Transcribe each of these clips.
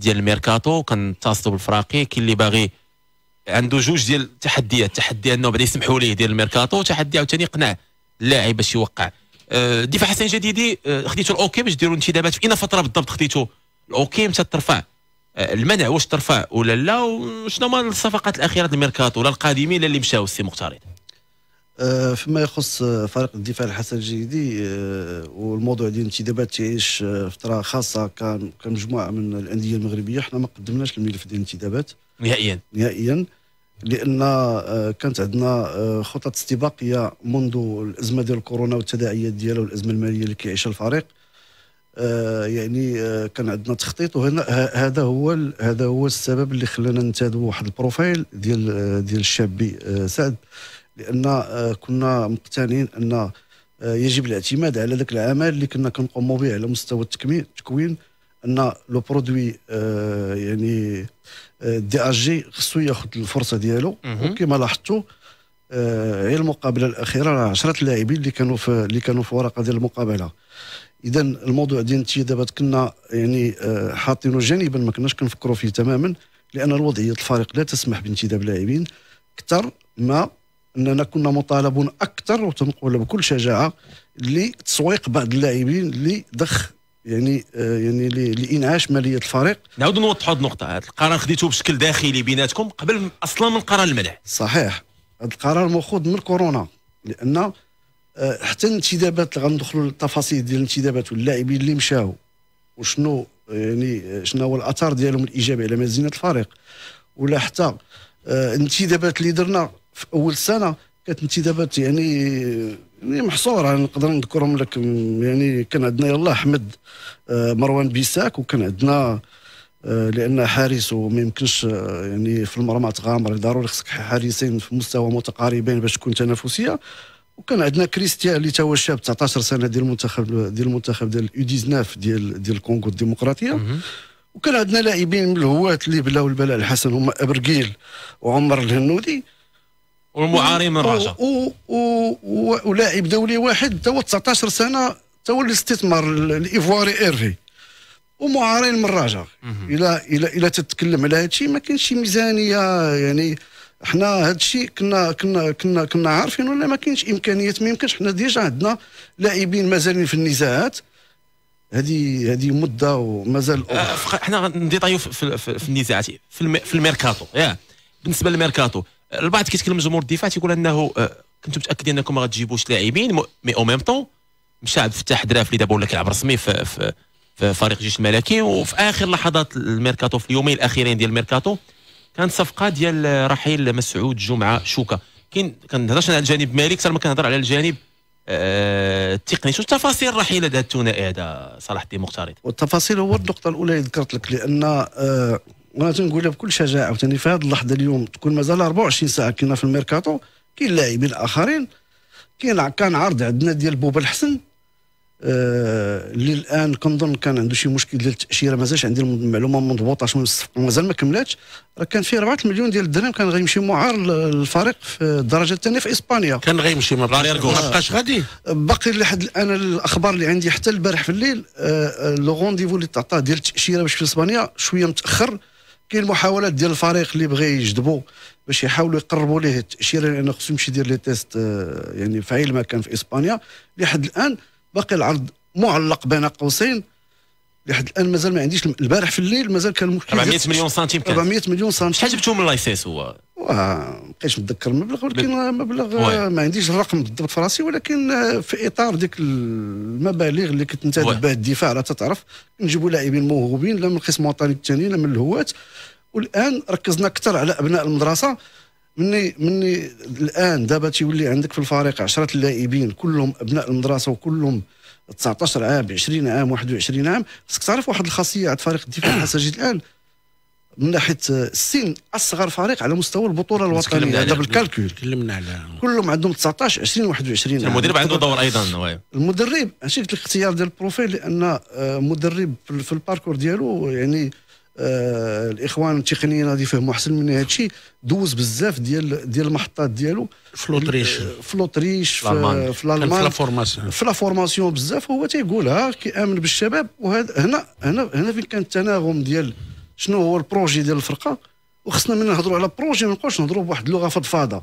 ديال الميركاتو كنتصلوا بالفراقي كاين اللي باغي عنده جوج ديال التحديات تحدي انه بعدا يسمحوا ليه يدير الميركاتو وتحدي عاوتاني يقنع اللاعب باش يوقع أه، دفاع حسن جديدي أه، خديتو الاوكي باش ديروا انتدابات في اين فتره بالضبط خديتو الاوكي متى ترفع أه، المنع واش ترفع ولا لا وشنو هما الصفقات الاخيره الميركاتو لا القادمين لا اللي مشاو السي مختار آه، فيما يخص آه، فريق الدفاع الحسن الجيدي آه، والموضوع ديال الانتدابات تعيش فتره خاصه كان كمجموعه من الانديه المغربيه حنا ما قدمناش الملف ديال الانتدابات نهائيا نهائيا لان كانت عندنا خطط استباقيه منذ الازمه ديال كورونا والتداعيات ديالها والازمه الماليه اللي كيعيشها الفريق يعني كان عندنا تخطيط وهنا هذا هو هذا هو السبب اللي خلانا نتادوا واحد البروفايل ديال ديال الشابي سعد لان آه، كنا مقتنعين ان آه، يجب الاعتماد على ذاك العمل اللي كنا كنقوموا به على مستوى التكوين التكوين ان لو برودوي آه، يعني الدي ار جي خصو ياخذ الفرصه ديالو وكما لاحظتوا غير المقابله الاخيره راه 10 اللاعبين اللي كانوا في اللي كانوا في ورقه ديال المقابله اذا الموضوع ديال الانتدابات كنا يعني حاطينه جانبا ما كناش كنفكروا فيه تماما لان الوضعيه الفريق لا تسمح بانتداب لاعبين اكثر ما اننا كنا مطالبون اكثر وتنقول بكل شجاعه لتسويق بعض اللاعبين لضخ يعني آه، يعني لانعاش ماليه الفريق نعاودوا نوضحوا هذه النقطه هذا القرار خديتوه بشكل داخلي بيناتكم قبل اصلا من قرار المنع صحيح هذا القرار ماخوذ من كورونا لان آه، حتى الانتدابات اللي غندخلوا للتفاصيل ديال الانتدابات واللاعبين اللي مشاو وشنو يعني آه، شنو هو الاثار ديالهم الايجابي على مزينه الفريق ولا حتى الانتدابات اللي درنا في اول سنه كانت انتدابات يعني يعني محصوره نقدر نذكرهم لك يعني كان عندنا يلا احمد آه، مروان بيساك وكان عندنا آه، لان حارس وما يمكنش آه، يعني في المرمى تغامر ضروري خصك حارسين في مستوى متقاربين باش تكون تنافسيه وكان عندنا كريستيان اللي توا شاب 19 سنه ديال المنتخب ديال المنتخب ديال يو 19 ديال ديال الكونغو الديمقراطيه وكان عندنا لاعبين من الهواة اللي بلاو البلاء الحسن هما ابرقيل وعمر الهنودي والمعاري من رجا ولاعب دولي واحد توا 19 سنه توا الاستثمار الايفواري ايرفي ومعارين من رجا الى الى الى تتكلم على هذا الشيء ما كاينش شي ميزانيه يعني حنا هذا الشيء كنا كنا كنا كنا عارفين ولا ما كاينش امكانيات ما يمكنش حنا ديجا عندنا لاعبين مازالين في النزاعات هذه هذه مده ومازال آه، حنا نديطايو في, في, في النزاعات في, في الميركاتو يا بالنسبه للميركاتو البعض كيتكلم جمهور الدفاع تيقول انه آه، كنتوا متاكدين انكم ما غتجيبوش لاعبين مي او ميم طون مشى عبد الفتاح دراف اللي دابا ولا كيلعب رسمي في, في في فريق الجيش الملكي وفي اخر لحظات الميركاتو في اليومين الاخيرين ديال الميركاتو كانت صفقه ديال آه، رحيل مسعود جمعه شوكه كاين كنهضرش على الجانب المالي اكثر ما كنهضر على الجانب آه، التقني شو تفاصيل رحيل هذا الثنائي هذا صلاح الدين مختاري والتفاصيل هو النقطه الاولى اللي ذكرت لك لان وانا تنقولها بكل شجاعه عاوتاني في هذه اللحظه اليوم تكون مازال 24 ساعه كنا في الميركاتو كاين لاعبين اخرين كاين كان عرض عندنا ديال بوبا الحسن آه، اللي آه الان كنظن كان عنده شي مشكل ديال التاشيره مازالش عندي المعلومه مضبوطه شنو الصفقه مازال ما كملاتش راه كان فيه 4 مليون ديال الدرهم كان غيمشي معار للفريق في الدرجه الثانيه في اسبانيا كان غيمشي ما بقاش غادي باقي لحد الان الاخبار اللي عندي حتى البارح في الليل آه, آه، لو رونديفو اللي تعطاه ديال التاشيره باش في اسبانيا شويه متاخر كاين محاولات ديال الفريق اللي بغى يجذبوا باش يحاولوا يقربوا ليه التاشيره لان خصو يمشي يدير لي تيست آه، يعني في عين ما كان في اسبانيا لحد الان باقي العرض معلق بين قوسين لحد الان مازال ما عنديش البارح في الليل مازال كان 400 مليون سنتيم كان 400 مليون سنتيم شحال جبتو من لايسيس هو؟ ما بقيتش متذكر المبلغ ولكن مبلغ ما عنديش الرقم بالضبط في راسي ولكن في اطار ديك المبالغ اللي كنت نتعدد بها الدفاع راه تتعرف نجيبوا لاعبين موهوبين لا من القسم الوطني الثاني لا من الهواة والان ركزنا اكثر على ابناء المدرسه مني مني الان دابا تيولي عندك في الفريق 10 اللاعبين كلهم ابناء المدرسه وكلهم 19 عام 20 عام 21 عام خصك تعرف واحد الخاصيه عند فريق الدفاع الحساجي الان من ناحيه السن اصغر فريق على مستوى البطوله الوطنيه هذا بالكالكول تكلمنا على كلهم عندهم 19 20 21 المدرب عنده دور ايضا المدرب ماشي قلت لك اختيار ديال البروفيل لان آه، مدرب في الباركور ديالو يعني آه، الاخوان التقنيين غادي يفهموا احسن من هذا الشيء دوز بزاف ديال ديال المحطات ديالو في لوطريش في لوطريش في الالمان آه، في لافورماسيون فورماسيون في فورماسيون بزاف وهو تيقولها كيامن بالشباب وهذا هنا هنا هنا فين كان التناغم ديال شنو هو البروجي ديال الفرقه وخصنا من نهضروا على بروجي ما نبقاوش نهضروا بواحد اللغه فضفاضه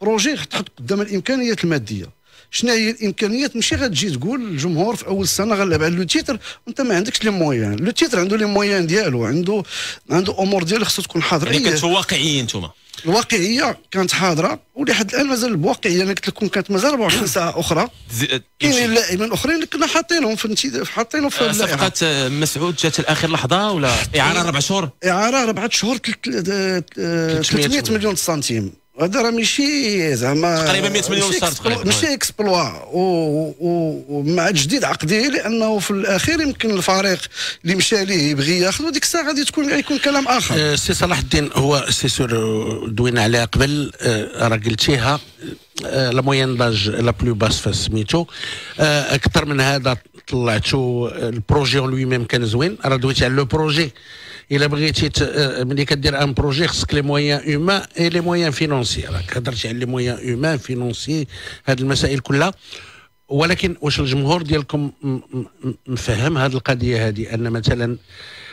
بروجي تحط قدام الامكانيات الماديه شنو هي الامكانيات ماشي غتجي تقول الجمهور في اول السنه غنلعب على لو تيتر وانت ما عندكش لي مويان لو تيتر عنده لي مويان ديالو عنده عنده امور ديالو خصها تكون حاضره يعني كنتوا واقعيين انتم الواقعيه كانت حاضره ولحد الان مازال الواقعيه انا قلت لكم كانت مازال 24 ساعه اخرى أه، كاينين لاعبين اخرين اللي كنا حاطينهم في حاطينهم في أه، صفقه أه، مسعود جات لاخر لحظه ولا اعاره اربع شهور؟ اعاره اربع شهور 300 مليون سنتيم هذا راه ماشي زعما تقريبا 100 مليون شهر تقريبا ماشي اكسبلوا ومع تجديد عقده لانه في الاخير يمكن الفريق اللي مشى ليه يبغي ياخذ وديك الساعه غادي تكون يكون كلام اخر أه، سي صلاح الدين هو سي سور دوينا عليها قبل أه، راه قلتيها أه، لا موين داج لا بلو باس في سميتو اكثر من هذا طلعتو البروجي اون لوي ميم كان زوين راه دويتي على لو بروجي الا بغيتي آه، ملي كدير ان بروجي خصك لي مويان اومان اي لي مويان فينونسي راك هضرتي على لي مويان اومان فينونسي هاد المسائل كلها ولكن واش الجمهور ديالكم مفهم هذه القضيه هذه ان مثلا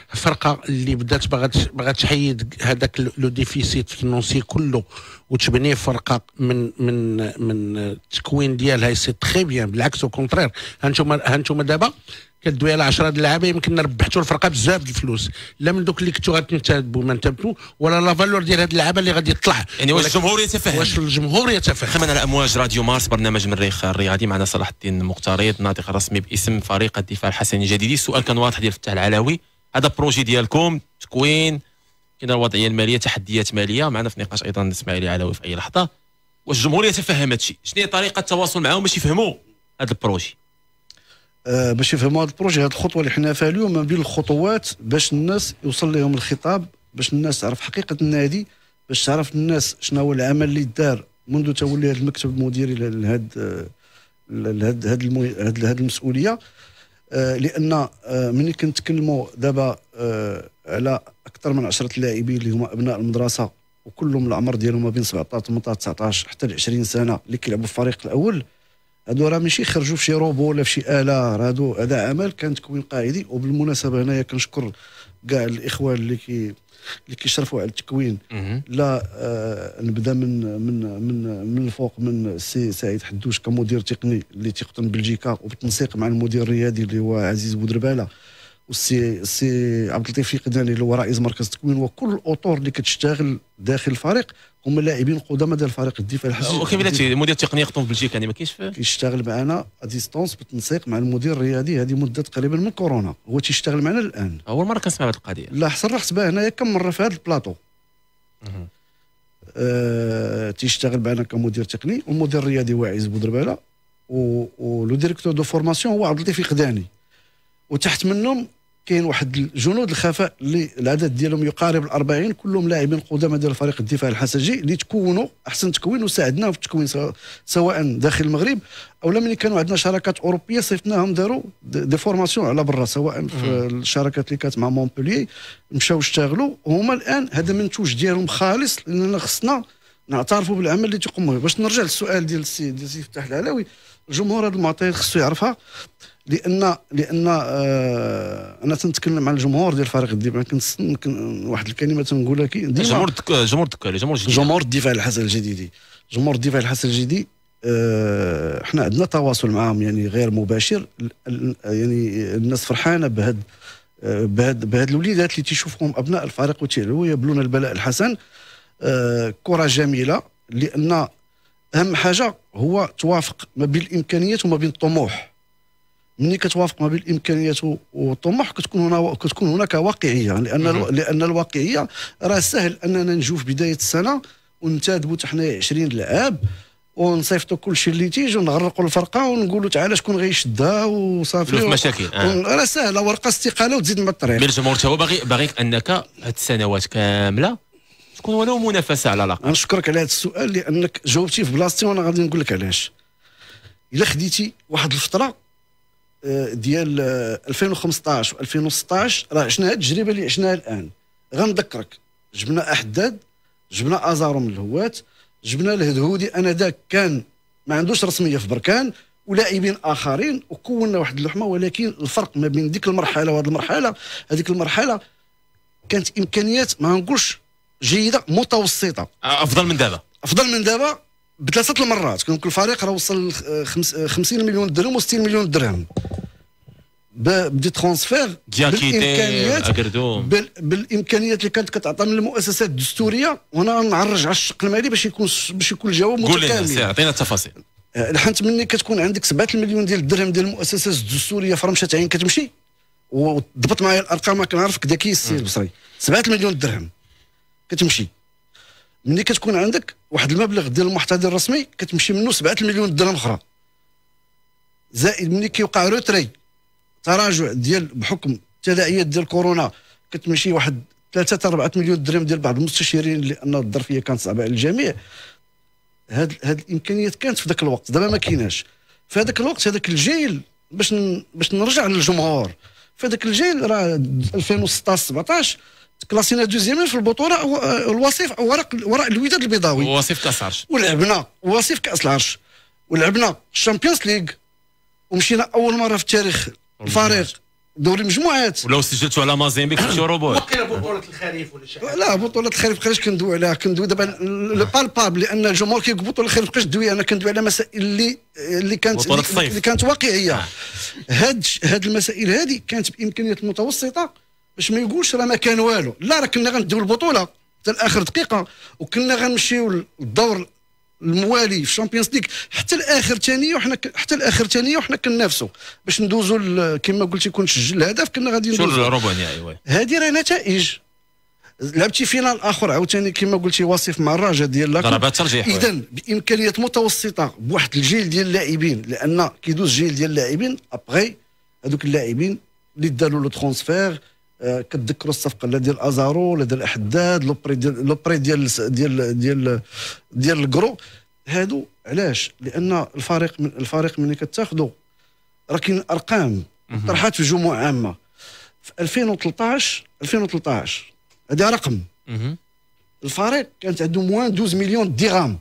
فرقه اللي بدات باغا باغا تحيد هذاك لو ديفيسيت فينونسي كله وتبني فرقه من من من التكوين ديالها سي تري بيان بالعكس او كونترير هانتوما هانتوما دابا كدوي على 10 د اللعابه يمكن ربحتوا الفرقه بزاف الفلوس لا من دوك اللي كنتو غتنتدبوا ما انتبهوا ولا لا فالور ديال هاد اللعابه اللي غادي يطلع يعني واش الجمهور يتفهم واش الجمهور يتفهم خمن على امواج راديو مارس برنامج مريخ الرياضي معنا صلاح الدين مقترض الناطق الرسمي باسم فريق الدفاع الحسني الجديدي السؤال كان واضح ديال فتح العلوي هذا بروجي ديالكم تكوين كاين الوضعيه الماليه تحديات ماليه معنا في نقاش ايضا اسماعيل علوي في اي لحظه واش الجمهور يتفهم هادشي شنو هي طريقه التواصل معاهم باش يفهموا هذا البروجي آه، باش يفهموا هذا البروجي هذه الخطوه اللي حنا فيها اليوم من بين الخطوات باش الناس يوصل لهم الخطاب باش الناس تعرف حقيقه النادي باش تعرف الناس شنو هو العمل اللي دار منذ تولي هذا المكتب المديري لهذا لهذا هذه المسؤوليه آه، لان آه، ملي كنتكلموا دابا على اكثر من 10 لاعبين اللي هما ابناء المدرسه وكلهم العمر ديالهم ما بين 17 18 19 حتى ل 20 سنه اللي كيلعبوا في الفريق الاول هادو راه ماشي خرجوا في شي روبو ولا في شي اله هادو هذا عمل كان تكوين قاعدي وبالمناسبه هنايا كنشكر كاع الاخوان اللي كي اللي كيشرفوا على التكوين لا آه نبدا من من من من الفوق من السي سعيد حدوش كمدير تقني اللي تيقطن بلجيكا وبالتنسيق مع المدير الرياضي اللي هو عزيز بودرباله والسي سي عبد اللطيف اللي هو رئيس مركز التكوين وكل الاطور اللي كتشتغل داخل الفريق هما لاعبين قدامى ديال فريق الدفاع الحسن وكيف المدير التقني يخدم في بلجيكا يعني ما كاينش كيشتغل معنا ديستونس بالتنسيق مع المدير الرياضي هذه مده تقريبا من كورونا هو تيشتغل معنا الان اول مره كنسمع بهذه القضيه لا حصل رحت بها هنايا كم مره في هذا البلاطو أه تيشتغل معنا كمدير تقني والمدير الرياضي هو عز بودرباله ولو ديريكتور دو فورماسيون هو عبد اللطيف القداني وتحت منهم كاين واحد الجنود الخفاء اللي العدد ديالهم يقارب ال 40 كلهم لاعبين قدامى ديال فريق الدفاع الحسجي اللي تكونوا احسن تكوين وساعدنا في التكوين سواء داخل المغرب اولا ملي كانوا عندنا شراكات اوروبيه صيفطناهم داروا دي فورماسيون على برا سواء في الشراكات اللي كانت مع مونبولي مشاو اشتغلوا هما الان هذا منتوج ديالهم خالص لاننا خصنا نعترفوا بالعمل اللي تقوموا به باش نرجع للسؤال ديال السيد يفتح العلاوي الجمهور هذه المعطيات خصو يعرفها لان لان آه انا تنتكلم على الجمهور ديال فريق الدفاع كنت واحد الكلمه تنقولها كي ديما جمهور جمهور التكالي جمهور الجديد جمهور الدفاع الحسن الجديدي جمهور الدفاع الحسن الجديدي آه حنا عندنا تواصل معاهم يعني غير مباشر يعني الناس فرحانه بهذا آه، بهاد بهاد الوليدات اللي تيشوفهم ابناء الفريق وتيعلو يبلون البلاء الحسن آه كره جميله لان اهم حاجه هو توافق ما بين الامكانيات وما بين الطموح ملي كتوافق ما بين الامكانيات والطموح كتكون هنا كتكون هناك واقعيه لان لان الواقعيه راه سهل اننا نجو في بدايه السنه ونتادبوا حتى 20 لعاب ونصيفطوا كل شيء اللي تيجي ونغرقوا الفرقه ونقولوا تعالى شكون غيشدها وصافي في مشاكل آه. راه سهله ورقه استقاله وتزيد من الطريق مي الجمهور هو باغي باغيك انك هاد السنوات كامله تكون ولو منافسه على الاقل نشكرك على هذا السؤال لانك جاوبتي في بلاصتي وانا غادي نقول لك علاش الا خديتي واحد الفتره ديال 2015 و2016 راه عشنا التجربه اللي عشناها الان غنذكرك جبنا احداد جبنا ازارو من الهوات جبنا الهدهودي انذاك كان ما عندوش رسميه في بركان ولاعبين اخرين وكونا واحد اللحمه ولكن الفرق ما بين ديك المرحله وهذه المرحله هذيك المرحله كانت امكانيات ما نقولش جيده متوسطه افضل من دابا افضل من دابا بثلاثه المرات كان كل فريق راه وصل 50 مليون درهم و60 مليون درهم بدي ترونسفير بالامكانيات بال... بالامكانيات اللي كانت كتعطى من المؤسسات الدستوريه وانا نعرج على الشق المالي باش يكون باش يكون الجواب متكامل قول اعطينا التفاصيل أه، الحنت مني كتكون عندك 7 مليون ديال الدرهم ديال المؤسسات الدستوريه في رمشه عين كتمشي وضبط معايا الارقام كنعرفك ذكي السي البصري 7 مليون درهم كتمشي ملي كتكون عندك واحد المبلغ ديال المحتضر الرسمي كتمشي منه 7 مليون درهم اخرى زائد ملي كيوقع روتري تراجع ديال بحكم التداعيات ديال كورونا كتمشي واحد 3 4 مليون درهم ديال بعض المستشيرين لان الظرفيه كانت صعبه على الجميع هاد هاد الامكانيات كانت في ذاك الوقت دابا ما كايناش في هذاك الوقت هذاك الجيل باش باش نرجع للجمهور في هذاك الجيل راه 2016 17 كلاسينا دوزيام في البطوله آه، الوصيف ورق وراء الوداد البيضاوي وصيف كاس العرش ولعبنا وصيف كاس العرش ولعبنا الشامبيونز ليغ ومشينا اول مره في التاريخ الفريق دوري المجموعات ولو سجلتوا على مازيمبيك كنتو روبوت وقيلا بطوله الخريف ولا شي لا بطوله الخريف بقاش كندوي عليها كندوي دابا لو بالباب لان الجمهور كيقول بطوله الخريف بقاش دوي انا كندوي على مسائل اللي اللي كانت اللي, اللي كانت واقعيه آه. هاد هاد المسائل هذه كانت بامكانيات متوسطه باش ما يقولش راه ما كان والو لا راه كنا غنديو البطوله حتى لاخر دقيقه وكنا غنمشيو للدور الموالي في الشامبيونز ليغ حتى لاخر ثانيه وحنا ك... حتى لاخر ثانيه وحنا كننافسوا باش ندوزوا ال... كما قلتي كون سجل الهدف كنا غادي ندوزوا الربع نهائي هذه راه نتائج لعبتي فينال اخر عاوتاني كما قلتي وصيف مع الرجاء ديال لاكو ضربات ترجيح اذا بامكانيات متوسطه بواحد الجيل ديال اللاعبين لان كيدوز جيل ديال اللاعبين ابغي هذوك اللاعبين اللي داروا لو ترونسفير كتذكروا الصفقه لا ديال ازارو لا ديال الحداد لوبري ديال لوبري ديال ديال ديال ديال الكرو هادو علاش لان الفريق من الفريق ملي كتاخذوا راه كاين ارقام طرحات في جموع عامه في 2013 2013 هذا رقم الفريق كانت عنده موان 12 مليون درهم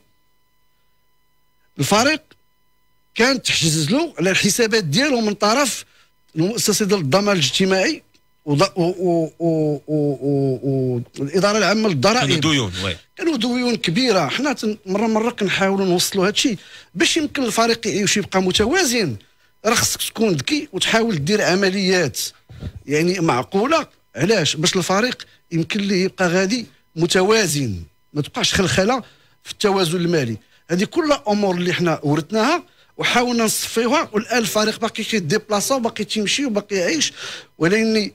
الفريق كانت تحجز له على الحسابات ديالو من طرف المؤسسه ديال الضمان الاجتماعي والاداره العامه للضرائب كانوا ديون كانوا ديون كبيره حنا مره مره كنحاولوا نوصلوا هذا الشيء باش يمكن الفريق يعيش يبقى متوازن راه خصك تكون ذكي وتحاول دير عمليات يعني معقوله علاش باش الفريق يمكن ليه يبقى غادي متوازن ما تبقاش خلخله في التوازن المالي هذه كل امور اللي حنا ورثناها وحاولنا نصفيوها والان الفريق باقي كيديبلاصا وباقي تيمشي وباقي يعيش ولكن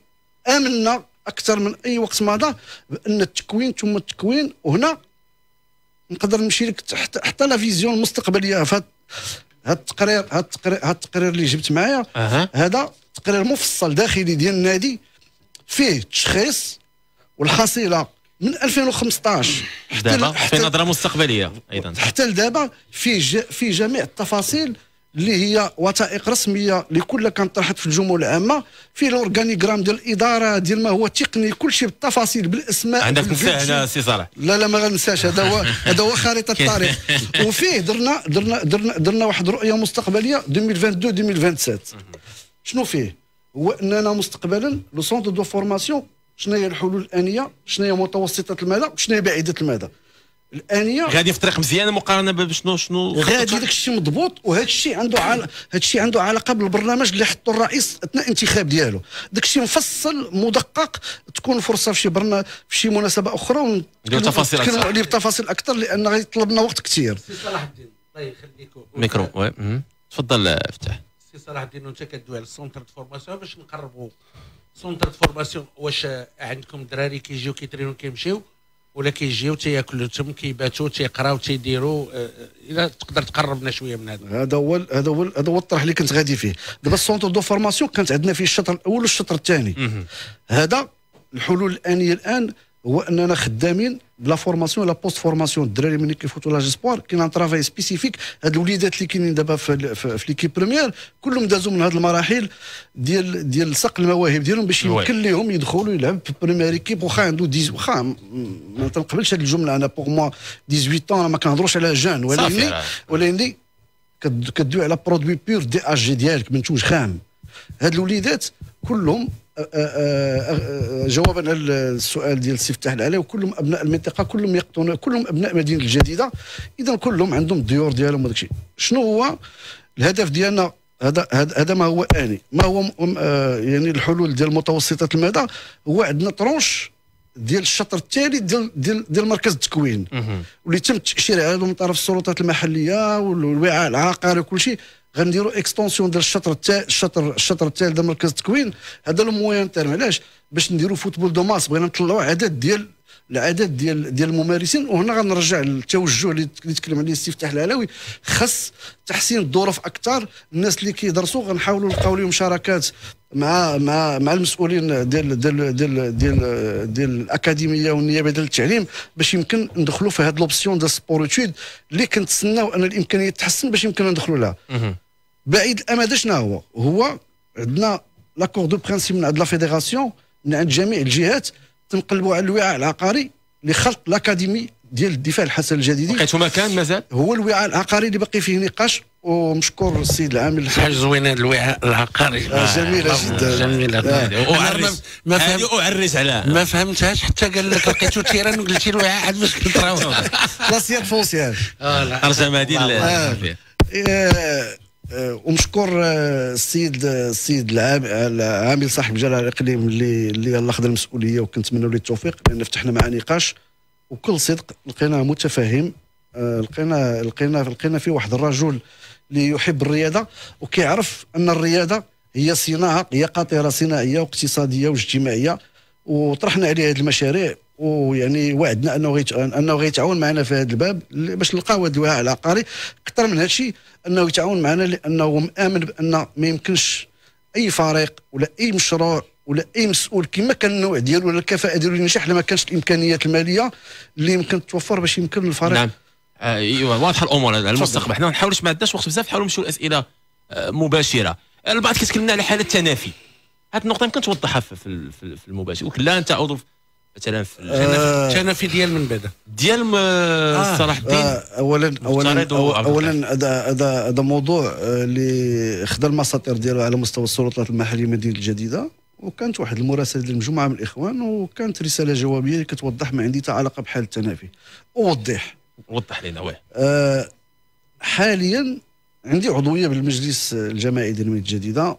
امنا اكثر من اي وقت مضى بان التكوين ثم التكوين وهنا نقدر نمشي لك حتى حتى لا فيزيون المستقبليه في هذا التقرير هذا التقرير هذا التقرير اللي جبت معايا أه. هذا تقرير مفصل داخلي ديال النادي فيه تشخيص والحصيله من 2015 حتى دابا في نظره مستقبليه ايضا حتى لدابا فيه فيه جميع التفاصيل اللي هي وثائق رسميه لكل كان طرحت في الجمهور العامه فيه الاورغانيغرام ديال الاداره ديال ما هو تقني كل شيء بالتفاصيل بالاسماء عندك نساه هنا سي صالح لا لا ما غنساش هذا هو هذا هو خريطه الطريق وفيه درنا درنا درنا درنا واحد رؤيه مستقبليه 2022 2027 شنو فيه هو اننا مستقبلا لو سونتر دو فورماسيون شنو هي الحلول الانيه شنو هي متوسطه المدى وشنو هي بعيده المدى الانيه غادي في طريق مزيانه مقارنه بشنو شنو غادي داك الشيء مضبوط وهذا الشيء عنده عل... هذا الشيء عنده علاقه بالبرنامج اللي حطه الرئيس اثناء الانتخاب ديالو داك الشيء مفصل مدقق تكون فرصه في شي برنا في شي مناسبه اخرى نديروا اكثر عليه بتفاصيل اكثر لان غيطلب لنا وقت كثير سي صلاح الدين الله طيب، يخليكم ميكرو وي تفضل فتح سي صلاح الدين وانت كدوي على السونتر دو فورماسيون باش نقربوا سونتر دو فورماسيون واش عندكم دراري كيجيو كيترينو كيمشيو ولا كيجيو تياكلو تم كيباتو تيقراو تيديروا آه، الا تقدر تقربنا شويه من هذا هذا هو هذا هو هذا هو الطرح اللي كنت غادي فيه دابا السونتر دو فورماسيون كانت عندنا فيه الشطر الاول والشطر الثاني هذا الحلول الانيه الان هو اننا خدامين بلا فورماسيون لا بوست فورماسيون الدراري ملي كيفوتوا لاج سبوار كاين ان ترافاي سبيسيفيك هاد الوليدات اللي كاينين دابا في, في, ليكيب بريمير كلهم دازوا من هاد المراحل ديال ديال صق المواهب ديالهم باش يمكن لهم يدخلوا يلعب في بريمير ايكيب واخا عنده ديز واخا ما تنقبلش هاد الجمله انا بوغ موا 18 انا ما كنهضروش على جان ولكن ولكن كدوي على برودوي بيور دي اجي ديالك منتوج خام هاد الوليدات كلهم أه، أه، أه، جوابا على السؤال ديال السي فتح العلاوي كلهم ابناء المنطقه كلهم يقطنون كلهم ابناء مدينه الجديده اذا كلهم عندهم الديور ديالهم وداك الشيء شنو هو الهدف ديالنا هذا هذا ما هو اني ما هو يعني الحلول ديال متوسطه المدى هو عندنا طروش ديال الشطر التالي ديال ديال ديال مركز التكوين واللي تم التاشير عليه من طرف السلطات المحليه والوعاء العقاري وكل شيء غنديروا اكستونسيون ديال الشطر التا الشطر الشطر التالي ديال مركز التكوين هذا الموان تيرم علاش باش نديروا فوتبول دو ماس بغينا نطلعوا عدد ديال العدد ديال ديال الممارسين وهنا غنرجع للتوجه اللي تكلم عليه استفتاح العلاوي خص تحسين الظروف اكثر الناس اللي كيدرسوا غنحاولوا نلقاو لهم شراكات مع مع مع المسؤولين ديال ديال ديال ديال ديال الاكاديميه والنيابه ديال التعليم باش يمكن ندخلوا في هذه لوبسيون ديال سبور اللي كنتسناو ان الامكانيه تحسن باش يمكن ندخلوا لها بعيد الامد شنو هو هو عندنا لاكور دو برانسيب من عند لا فيدراسيون من عند جميع الجهات تنقلبوا على الوعاء العقاري اللي خلط الاكاديمي ديال الدفاع الحسن الجديدي لقيتو مكان مازال هو الوعاء العقاري اللي باقي فيه نقاش ومشكور السيد العامل الحاج زوينه الوعاء العقاري آه، جميله آه، جدا جميله آه. اعرس ما فهم اعرس عليها ما فهمتهاش حتى قال لك لقيتو تيران وقلتي الوعاء عاد باش كنت لا سيان فونسيان ارجع هذه آه، ونشكر آه، السيد آه، السيد العامل صاحب الجلال الاقليم اللي اللي الله خذ المسؤوليه وكنتمنوا له التوفيق لان فتحنا معاه نقاش وكل صدق لقيناه متفاهم لقينا لقينا لقينا فيه واحد الرجل اللي يحب الرياضه وكيعرف ان الرياضه هي صناعه هي قاطره صناعيه واقتصاديه واجتماعيه وطرحنا عليه هذه المشاريع ويعني وعدنا انه غيت انه غيتعاون معنا في هذا الباب باش نلقاو هذا الوعاء العقاري اكثر من هذا الشيء انه يتعاون معنا لانه مامن بان ما يمكنش اي فريق ولا اي مشروع ولا اي مسؤول كما كان النوع ديالو ولا الكفاءه ديالو ينجح لما كانش الامكانيات الماليه اللي يمكن توفر باش يمكن للفريق نعم آه، ايوا واضحه الامور المستقبل حنا ما نحاولوش ما عندناش وقت بزاف نحاولوا نمشيو لاسئله آه، مباشره البعض كيتكلمنا على حاله تنافي هذه النقطه يمكن توضحها في المباشر وكلا انت عضو مثلا في آه. الجنافي في ديال من بعد ديال آه. صلاح الدين آه، اولا اولا هذا هذا موضوع اللي خدا المساطير ديالو على مستوى السلطات المحليه مدينه الجديده وكانت واحد المراسله ديال مجموعه من الاخوان وكانت رساله جوابيه اللي كتوضح ما عندي علاقه بحال التنافي اوضح وضح لينا واه حاليا عندي عضويه بالمجلس الجماعي ديال المدينه الجديده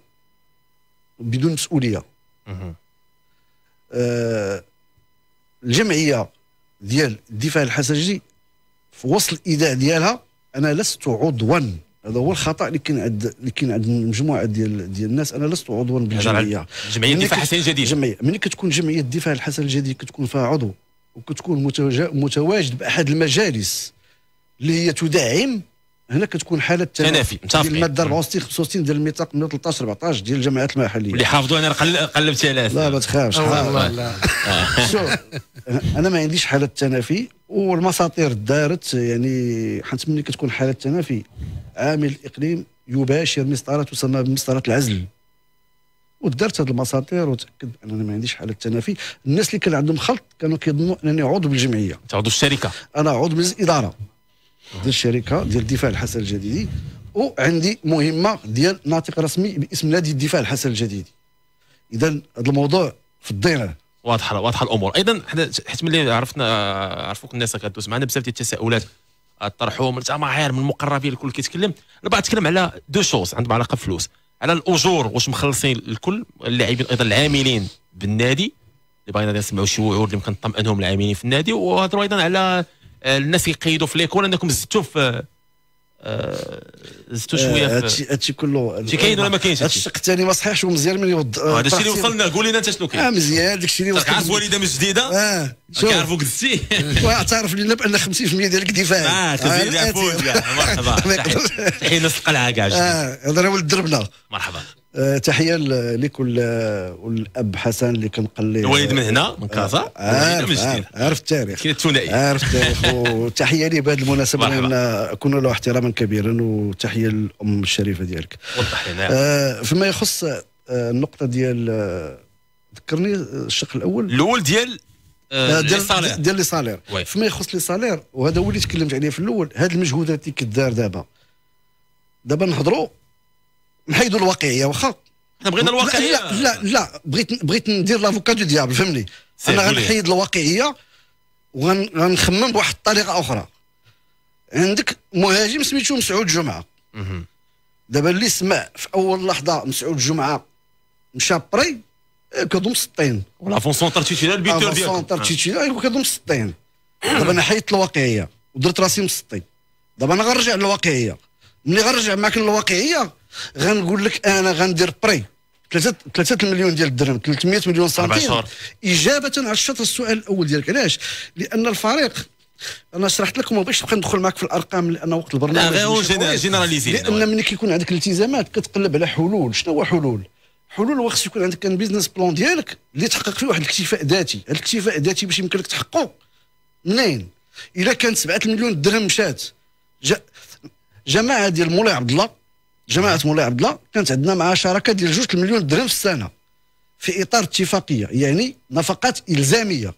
بدون مسؤوليه أه الجمعيه ديال الدفاع الحسجي في وسط الايداع ديالها انا لست عضوا هذا هو الخطا اللي كاين عند اللي كاين عند مجموعه ديال ديال الناس انا لست عضوا بالجمعيه جمعيه الدفاع الحسن الجديد جمعيه ملي كتكون جمعيه الدفاع الحسن الجديد كتكون فيها عضو وكتكون متواجد باحد المجالس اللي هي تدعم هنا كتكون حاله تنافي متفقين الماده 64 65 ديال الميثاق 113 14 ديال الجماعات المحليه اللي حافظوا انا قلبت عليها لا ما تخافش لا لا شوف انا ما عنديش حاله تنافي والمساطير دارت يعني حنتمنى ملي كتكون حاله تنافي عامل الاقليم يباشر مسطره تسمى بمسطره العزل ودرت هذه المساطير وتاكد انني ما عنديش حاله تنافي الناس اللي كان عندهم خلط كانوا كيظنوا انني عضو بالجمعيه عضو الشركه انا عضو مجلس الاداره ديال الشركه ديال الدفاع الحسن الجديدي وعندي مهمه ديال ناطق رسمي باسم نادي الدفاع الحسن الجديدي اذا هذا الموضوع في الضيعه واضحه واضحه الامور ايضا حنا حيت ملي عرفنا عرفوك الناس كدوز معنا بزاف ديال التساؤلات طرحوا من الجماهير من المقربين الكل كيتكلم البعض تكلم على دو شوز عندهم علاقه بالفلوس على الاجور واش مخلصين الكل اللاعبين ايضا العاملين بالنادي اللي باغيين نسمعوا شي وعود اللي يمكن نطمئنهم العاملين في النادي وهضروا ايضا على آه، الناس يقيدوا في ليكول انكم زدتوا في آه، آه، زدتوا شويه هادشي هادشي كله شي كاين ولا ما كاينش هادشي الشق الثاني ما صحيحش ومزيان من يوض هذا الشيء اللي وصلنا قول لنا انت شنو كاين اه مزيان داك الشيء اللي وصلنا عارف والده من جديده اه كيعرفوا قدسي واعترف لنا بان 50% ديالك دفاع اه تزيد عفوا مرحبا نص القلعه كاع اه هضره ولد دربنا مرحبا آه، تحيه لكل الاب حسن اللي كنقل لي الوالد من هنا من آه، كازا آه، عارف, عارف, عارف التاريخ كاين الثنائي عارف التاريخ وتحيه ليه بهذه المناسبه لان كنا له احتراما كبيرا وتحيه للام الشريفه ديالك وضح آه فيما يخص آه النقطه ديال آه ذكرني الشق الاول الاول ديال ديال صالير ديال لي صالير فيما يخص لي صالير وهذا هو اللي تكلمت عليه في الاول هذه المجهودات اللي كدار دابا دابا نهضروا نحيدوا الواقعيه واخا احنا بغينا الواقعيه لا لا لا بغيت بغيت ندير لافوكا دو ديابل فهمني انا غنحيد الواقعيه وغنخمم بواحد الطريقه اخرى عندك مهاجم سميتو مسعود جمعه دابا اللي سمع في اول لحظه مسعود جمعه مشى بري سطين آه، مسطين فون سونتر تيتيلا البيتور آه، ديالو سونتر آه. تيتيلا كضم مسطين دابا انا حيدت الواقعيه ودرت راسي مسطي دابا انا غنرجع للواقعيه ملي غنرجع معاك للواقعيه غنقول لك انا غندير بري 3 3 مليون ديال الدرهم 300 مليون سنتيم اجابه على الشطر السؤال الاول ديالك علاش لان الفريق انا شرحت لكم ما بغيتش نبقى ندخل معك في الارقام لان وقت البرنامج غير جينيراليزي لان ملي كيكون عندك التزامات كتقلب على حلول شنو هو حلول حلول هو خص يكون عندك كان بيزنس بلان ديالك اللي تحقق فيه واحد الاكتفاء ذاتي هذا الاكتفاء الذاتي باش يمكن لك تحققه منين إذا كانت 7 مليون درهم مشات جماعه ديال مولاي عبد الله جماعه مولاي عبد الله كانت عندنا معها شراكه ديال جوج مليون درهم في السنه في اطار اتفاقيه يعني نفقات الزاميه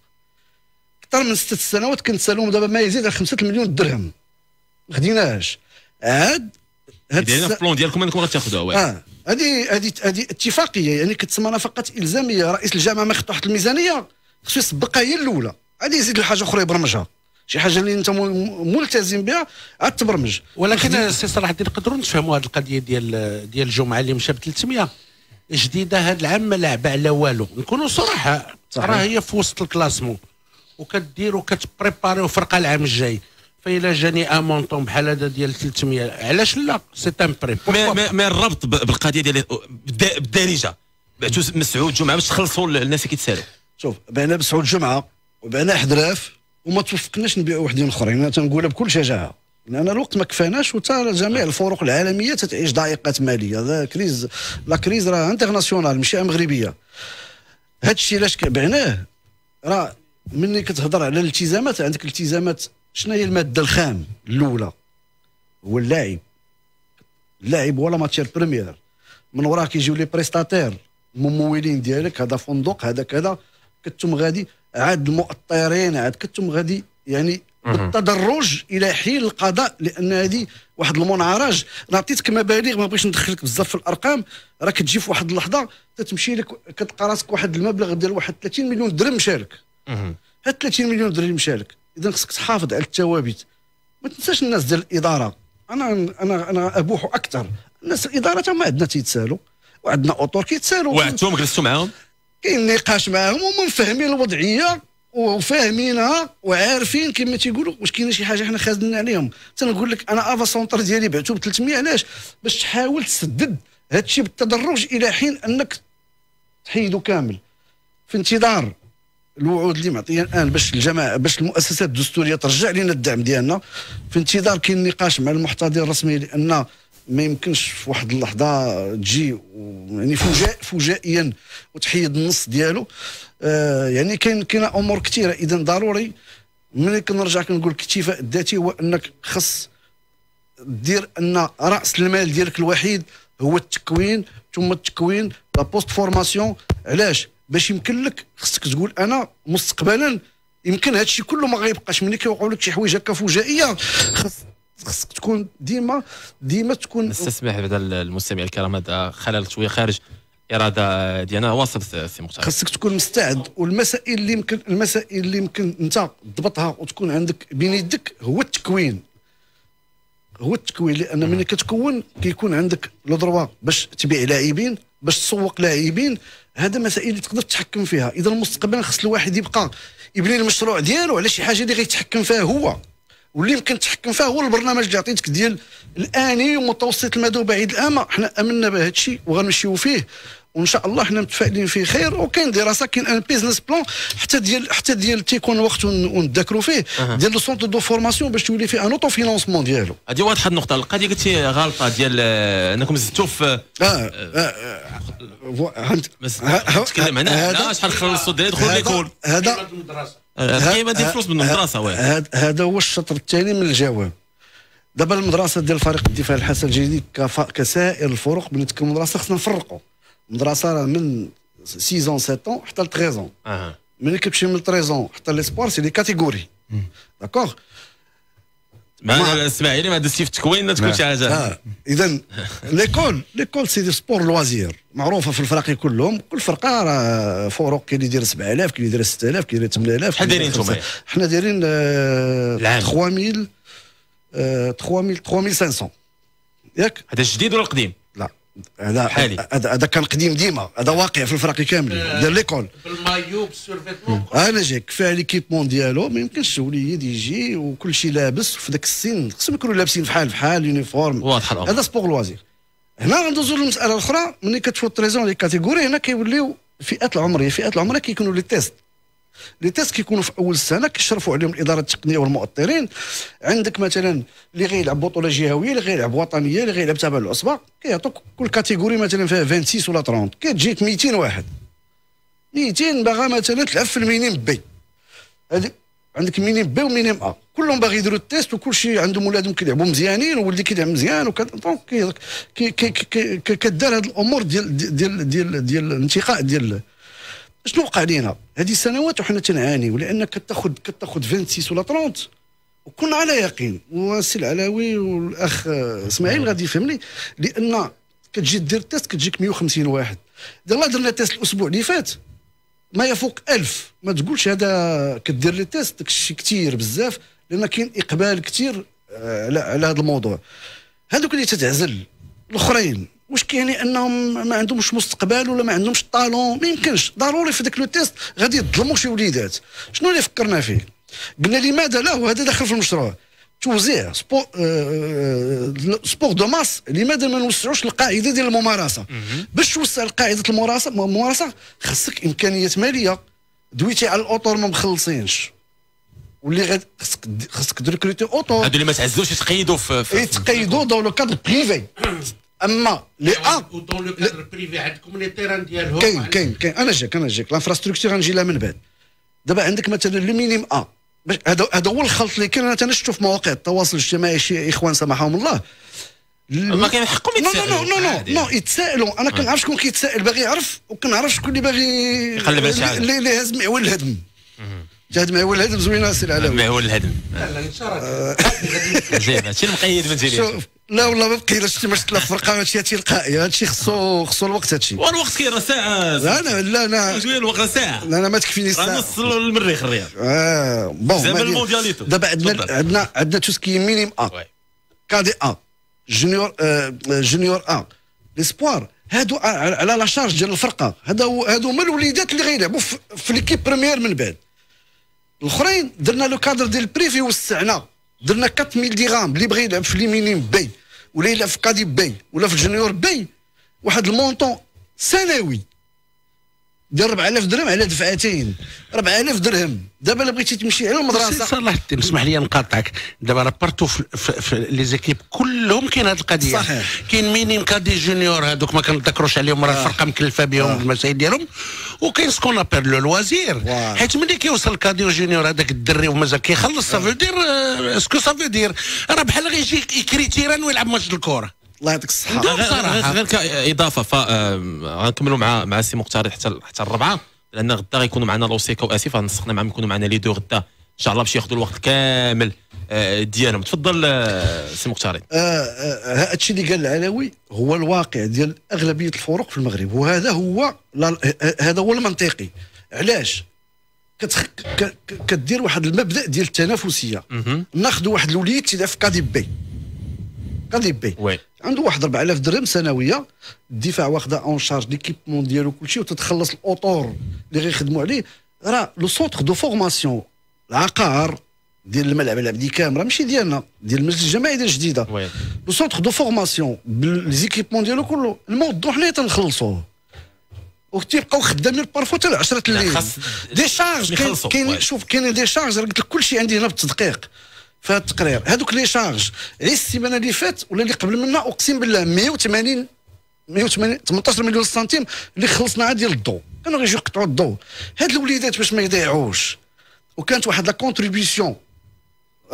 اكثر من ستة سنوات كنتسالهم دابا ما يزيد على خمسه مليون درهم ما خديناهاش عاد هاد الس... في البلون ديالكم انكم غتاخذوها اه هذه هذه هذه اتفاقيه يعني كتسمى نفقات الزاميه رئيس الجامعه ما خد واحد الميزانيه خصو يسبقها هي الاولى غادي يزيد لحاجه اخرى يبرمجها شي حاجه اللي انت ملتزم بها تبرمج ولكن سي صلاح الدين نقدروا نتفاهموا هذه القضيه ديال ديال الجمعه اللي مشى ب 300 جديده هذا العام ما لعب على والو نكونوا صراحه راه هي في وسط الكلاسمون وكدير وكتبريباري وفرقه العام الجاي فإلا جاني امونتون بحال هذا ديال 300 علاش لا سي ان بري مي الربط بالقضيه ديال بالدارجه بعتو مسعود جمعه باش تخلصوا الناس اللي كيتسالوا شوف بعنا مسعود جمعه وبعنا حدراف وما توفقناش نبيعوا وحدين اخرين انا تنقولها بكل شجاعه لان الوقت ما كفاناش وتا جميع الفرق العالميه تتعيش ضائقات ماليه لا كريز لا كريز راه انترناسيونال ماشي مغربيه هذا الشيء علاش بعناه راه ملي كتهضر على الالتزامات عندك التزامات شنو هي الماده الخام الاولى هو اللاعب اللاعب ولا ماتير بريمير من وراه كيجيو لي بريستاتير الممولين ديالك هذا فندق هذا كذا كنتم غادي عاد المؤطرين عاد كنتم غادي يعني بالتدرج الى حين القضاء لان هذه واحد المنعرج نعطيتك مبالغ ما بغيتش ندخلك بزاف في الارقام راه كتجي في واحد اللحظه تتمشي لك كتلقى راسك واحد المبلغ ديال واحد 30 مليون درهم مشارك ها 30 مليون درهم مشارك اذا خصك تحافظ على الثوابت ما تنساش الناس ديال الاداره انا انا انا ابوح اكثر الناس الاداره ما عندنا تيتسالوا وعندنا اطور كيتسالوا وعدتهم جلستوا معاهم كاين نقاش معاهم هما فاهمين الوضعيه وفاهمينها وعارفين كما تيقولوا واش كاينه شي حاجه حنا خازنين عليهم تنقول لك انا افا سونتر ديالي بعتو ب 300 علاش باش تحاول تسدد هادشي بالتدرج الى حين انك تحيدو كامل في انتظار الوعود اللي معطيه الان باش الجماعه باش المؤسسات الدستوريه ترجع لنا الدعم ديالنا في انتظار كاين نقاش مع المحتضر الرسمي لان ما يمكنش في واحد اللحظه تجي يعني فجائ فجائيا وتحيد النص ديالو آه، يعني كاين كاين امور كثيره اذا ضروري ملي كنرجع كنقول الاكتفاء الذاتي هو انك خص دير ان راس المال ديالك الوحيد هو التكوين ثم التكوين لا بوست فورماسيون علاش باش يمكن لك خصك تقول انا مستقبلا يمكن هادشي كله ما غيبقاش ملي كيوقعوا لك شي حوايج هكا فجائيه خص خصك تكون ديما ديما تكون نستسمح بعدا المستمع الكرام هذا خلل شويه خارج اراده ديالنا واصل سي مختار خصك تكون مستعد والمسائل اللي يمكن المسائل اللي يمكن انت تضبطها وتكون عندك بين يدك هو التكوين هو التكوين لان ملي كتكون كيكون عندك لو دروا باش تبيع لاعبين باش تسوق لاعبين هذا مسائل اللي تقدر تتحكم فيها اذا مستقبلا خص الواحد يبقى يبني المشروع ديالو على شي حاجه اللي غيتحكم فيها هو واللي يمكن نتحكم فيها هو البرنامج اللي عطيتك ديال الاني ومتوسط المدى وبعيد الامد حنا امنا بهذا الشيء وغنمشيو فيه وان شاء الله حنا متفائلين فيه خير وكاين دراسه كاين ان بيزنس بلان حتى ديال حتى ديال تيكون وقت ونتذاكروا فيه ديال لو سونتر دو فورماسيون باش تولي فيه ان اوتو فينونسمون ديالو هذه واضحه النقطه القضيه قلتي غلطه ديال آه، انكم زدتوا في اه اه, آه،, آه، تكلم هنا شحال خلصوا الدراري دخلوا ليكول هذا القيمه ديال الفلوس من المدرسه واه هذا هو الشطر الثاني من الجواب دابا المدرسه ديال فريق الدفاع الحسن الجديد كسائر الفرق تلك المدرسه خصنا نفرقوا المدرسه راه من 6 سيتون 7 حتى ل 13 ملي كتمشي من 13 حتى ليسبوار سي لي كاتيجوري داكوغ ما الاسماعيلي ما دزتي في التكوين ما تكون شي حاجه آه. اذا ليكول ليكول سي دي سبور لوازير معروفه في الفرق كلهم كل فرقه راه فروق كاين اللي يدير 7000 كاين اللي يدير 6000 كاين اللي 8000 حنا دايرين انتم حنا دايرين 3000 3000 3500 ياك هذا الجديد ولا القديم؟ لا هذا هذا كان قديم ديما هذا واقع في الفرق كامل آه. ديال ليكول بالمايو بالسيرفيتمون انا جاك فيها ليكيبمون ديالو ما يمكنش وليد يجي وكل شيء لابس في ذاك السن خصهم يكونوا لابسين بحال بحال يونيفورم واضح الامر هذا سبور لوازير هنا غندوزو للمساله الاخرى ملي كتفوت تريزون لي كاتيغوري هنا كيوليو فئات العمريه فئات العمريه كيكونوا لي تيست لي تيست كيكونوا في اول السنه كيشرفوا عليهم الاداره التقنيه والمؤطرين عندك مثلا اللي غيلعب بطوله جهويه اللي غيلعب وطنيه اللي غيلعب تابع للعصبه كيعطوك كل كاتيجوري مثلا فيها 26 ولا 30 كتجيك 200 واحد 200 باغا مثلا تلعب في المينيم بي هذه عندك مينيم بي ومينيم ا كلهم باغي يديروا التيست وكلشي عندهم ولادهم كيلعبوا مزيانين وولدي كيلعب مزيان دونك كدار هاد الامور ديال ديال ديال الانتقاء ديال, ديال, ديال, ديال, ديال, ديال, ديال, ديال شنو وقع لينا هذه سنوات وحنا تنعاني ولان كتاخذ كتاخذ 26 ولا 30 وكنا على يقين والسي العلاوي والاخ اسماعيل غادي يفهمني لان كتجي دير تيست كتجيك 150 واحد يلاه درنا تيست الاسبوع اللي فات ما يفوق ألف ما تقولش هذا كدير لي تيست داكشي كثير بزاف لان كاين اقبال كثير آه، على على هذا الموضوع هذوك اللي تتعزل الاخرين واش كيعني انهم ما عندهمش مستقبل ولا ما عندهمش طالون ما يمكنش ضروري في ذاك لو تيست غادي يظلموا شي وليدات شنو اللي فكرنا فيه قلنا لماذا لا وهذا داخل في المشروع توزيع سبور آه، آه، آه، سبور دو ماس لماذا ما نوسعوش القاعده ديال الممارسه باش توسع القاعده الممارسه الممارسه امكانيات ماليه دويتي على الاطر ما مخلصينش واللي غاد خصك خصك دركريتي اوتور هادو اللي ما تعزوش يتقيدوا في, في يتقيدوا دون لو كادر بريفي اما لي ا دون لو كادر بريفي عندكم لي تيران ديالهم كاين كاين كاين انا جاك انا جاك لافراستركتور غنجي لها من بعد دابا عندك مثلا لو مينيم ا باش هذا هذا هو الخلط اللي كان انا تنشتو في مواقع التواصل الاجتماعي شي اخوان سامحهم الله ما كاين حقهم يتسائلوا نو نو نو نو يتسائلوا انا كنعرف آه. شكون كيتسائل باغي يعرف وكنعرف شكون اللي باغي يقلب اللي اللي هاز معول الهدم جاد معول الهدم زوينه سير على معول الهدم لا لا ان شاء الله زين هادشي المقيد من تيليفون لا والله ما بقي الا شتي ما شفت لا فرقه هادشي تلقائي هادشي خصو خصو الوقت هادشي والوقت كاين راه ساعه لا انا لا انا شويه الوقت راه ساعه لا انا ما تكفيني ساعه نص للمريخ الرياض اه بون زعما الموندياليتو دابا عندنا عندنا عندنا توسكي مينيم ا كادي ا جونيور جونيور ا ليسبوار هادو على لا شارج ديال الفرقه هذا هادو هما الوليدات اللي غيلعبوا في ليكيب بريمير من بعد الاخرين درنا لو كادر ديال البريفي فيه وسعنا درنا 4000 درهم اللي بغى يلعب في ليمينيم باي ولا يلعب في كادي باي ولا في الجونيور باي واحد المونطون سنوي ديال 4000 درهم على دفعتين 4000 درهم دابا الا بغيتي تمشي على المدرسه صلاح الدين اسمح لي نقاطعك دابا راه بارتو في, في, في لي زيكيب كلهم كاين هذه القضيه صحيح كاين مينيم كادي جونيور هذوك ما كنذكروش عليهم راه آه. الفرقه مكلفه بهم آه. المسائل ديالهم وكاين سكون ابيل لو لوازير حيت ملي كيوصل كاديو جونيور هذاك الدري ومازال كيخلص سافو دير اسكو سافو دير راه بحال غيجي يكري تيران ويلعب ماتش الكره الله يعطيك الصحه غير, غير كاضافه ف غنكملوا آه، مع مع سي مختار حتى حتى الربعه لان غدا غيكونوا معنا لوسيكا آه، واسف غنسقنا معاهم يكونوا معنا لي دو غدا شاء الله باش ياخذوا الوقت كامل آه، ديالهم تفضل آه، سي مختاري آه، هادشي اللي قال العلوي هو الواقع ديال اغلبيه الفرق في المغرب وهذا هو هذا هو المنطقي علاش كدير واحد المبدا ديال التنافسيه ناخذ واحد الوليد تيلعب في كادي بي كادي بي وي. عنده واحد 4000 درهم سنويه الدفاع واخده اون شارج ليكيبمون ديالو كلشي وتتخلص الاطور اللي غيخدموا عليه راه لو سونتر دو فورماسيون العقار ديال الملعب العبدي كامره ماشي ديالنا ديال المجلس الجماعي ديال جديده لو سونتر دو فورماسيون بالزيكيبمون ديالو كله الموضوع حنا تنخلصوه وتيبقاو خدامين بارفو حتى 10 الليل دي شارج كاين شوف كاين دي شارج راه قلت لك كلشي عندي هنا بالتدقيق في هذا التقرير هذوك لي شارج غير السيمانه اللي فات ولا اللي قبل منها اقسم بالله 180 180 18 مليون سنتيم اللي خلصنا عاد ديال الضو كانوا غيجيو يقطعوا الضو هاد الوليدات باش ما يضيعوش وكانت واحد لا كونتريبيسيون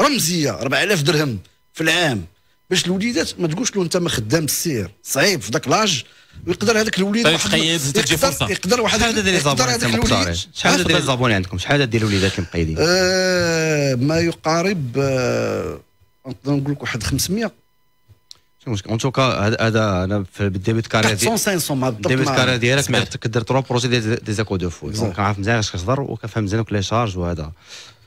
رمزيه 4000 درهم في العام باش الوليدات ما تقولش له انت ما خدام السير صعيب في ذاك لاج ويقدر هذاك الوليد طيب تخيل تجي فرصه يقدر واحد شحال عدد الوليدات شحال عدد الزابون عندكم شحال عدد الوليدات المقيدين؟ آه ما يقارب آه نقدر نقول لك واحد 500 ان مشكل اون توكا هذا انا في الديبيت كارير 400 500 ما بالضبط الديبيت كارير ديالك خاصك دير تروا بروجي دي زاكو دو فوي دونك عارف مزيان اش كتهضر وكفهم مزيان لي شارج وهذا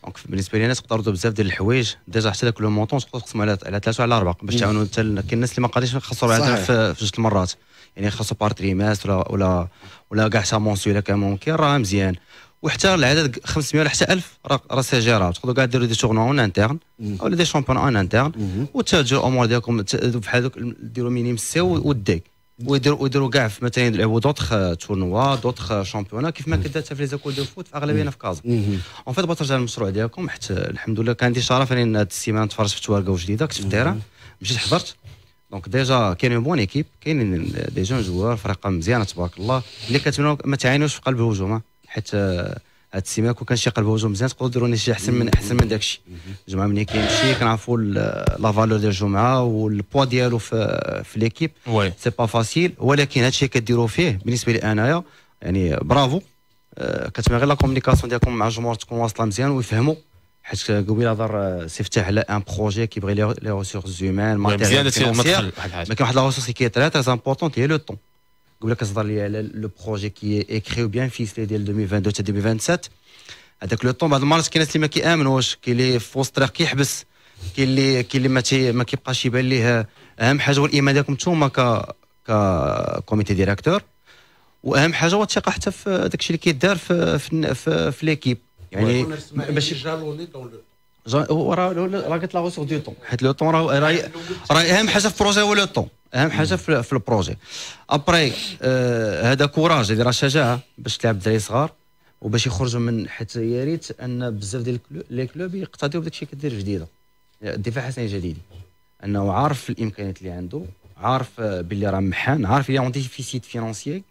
دونك بالنسبه لي الناس تقدر بزاف ديال الحوايج ديجا حتى داك لو مونطون تقدر تقسم على على ثلاثه وعلى اربعه باش تعاونوا حتى كاين الناس اللي ما قادرينش يخصوا على في جوج المرات يعني خاصو بار تريماس ولا ولا ولا كاع سا الا كان ممكن راه مزيان وحتى العدد 500 ولا حتى 1000 راه سي جيرار تقدروا كاع ديروا دي تورنوا اون انترن ولا دي شامبيون اون انترن وتسجلوا الامور ديالكم بحال هذوك ديروا مينيم سي والدي ويديروا ويديروا كاع مثلا يلعبوا دوطخ آه، تورنوا دوطخ آه، شامبيونا كيف ما كدات في لي زاكول دو فوت في اغلبيه في كازا اون فيت بغيت نرجع للمشروع ديالكم حيت الحمد لله كان عندي شرف اني هاد السيمانه تفرجت في توارقه وجديده كنت في الدائره مشيت حضرت دونك ديجا كاين اون بون ايكيب كاينين دي جون جوار فرقه مزيانه تبارك الله اللي كتبنوا ما تعاينوش في قلب الهجوم حيت آه، هاد السيمانه كون كان شي قلب وجهه مزيان تقدروا ديروا شي احسن من احسن من داك الشيء الجمعه ملي كيمشي كنعرفوا آه، لا فالور ديال الجمعه والبوا ديالو في آه، في ليكيب سي با فاسيل ولكن هاد الشيء كديروا فيه بالنسبه لي انايا يعني برافو كتما غير لا كومونيكاسيون ديالكم مع الجمهور تكون واصله مزيان ويفهموا حيت قبيله هضر سي فتح على ان بروجي كيبغي لي ريسورس هيومان مزيان ماتيريال المدخل واحد الحاجه ولكن واحد لا ريسورس اللي كيتري تري امبورطون هي لو طون قبل كتصدر لي على لو بروجي كي او وبيان فيسلي ديال 2022 حتى 2027 هذاك لو طون بعض المرات كاين الناس اللي ما كيامن واش كاين اللي في وسط الطريق كيحبس كاين اللي كاين اللي ما تي ما كيبقاش يبان ليه اهم حاجه هو الايمان ديالكم نتوما ك ك كوميتي ديريكتور واهم حاجه هو الثقه حتى في داك الشيء اللي كيدار في في, في, في ليكيب يعني باش هو راه قلت لا غوسور دو طون حيت لو طون راه راه اهم حاجه في البروجي هو لو طون اهم حاجه في, في البروجي ابري آه، هذا آه كوراج هذه راه شجاعه باش تلعب دراري صغار وباش يخرجوا من حيت يا ريت ان بزاف ديال لي كلوب يقتديو بداك الشيء كدير جديده الدفاع حسن جديد انه عارف الامكانيات اللي عنده عارف آه، باللي راه محان عارف اللي اون ديفيسيت فينونسيي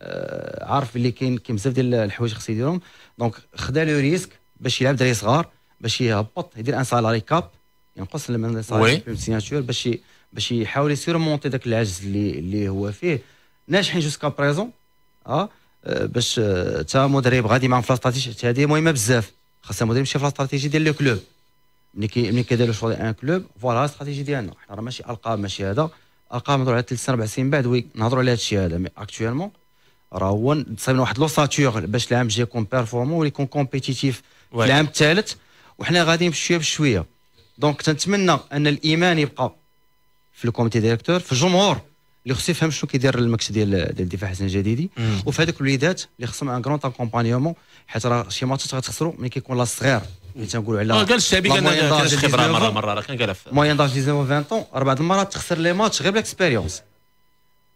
آه، عارف باللي كاين كاين بزاف ديال الحوايج خصو يديرهم دونك خدا لو ريسك باش يلعب دراري صغار باش يهبط يدير ان سالاري كاب ينقص من سالاري سيناتور باش باش يحاول يسيرمونتي ذاك العجز اللي اللي هو فيه ناجحين جوسكا بريزون اه, آه، باش آه، تا مدرب غادي مع في الاستراتيجي هذه مهمه بزاف خاص المدرب يمشي في الاستراتيجي ديال لو كلوب ملي كي ملي كيدير شغل ان كلوب فوالا الاستراتيجي ديالنا حنا راه ماشي القاب ماشي هذا القاب نهضروا على ثلاث سنين اربع سنين بعد وي نهضروا على هذا الشيء هذا مي اكتويلمون راه هو تصايبنا واحد لوساتور باش العام الجاي يكون بيرفورمون ويكون كومبيتيتيف العام الثالث وحنا غاديين بشويه بشويه دونك تنتمنى ان الايمان يبقى في الكوميتي ديريكتور في الجمهور اللي خصو يفهم شنو كيدير المكس ديال ديال الدفاع حسن الجديدي وفي هذوك الوليدات اللي خصهم ان كرون اكومبانيومون حيت راه شي ماتش غتخسروا ملي كيكون لا صغير اللي تنقولوا على اه قال الشعبي كان خبره مره مره راه كان قالها موين داج 19 20 طون اربع المرات تخسر لي ماتش غير بالاكسبيريونس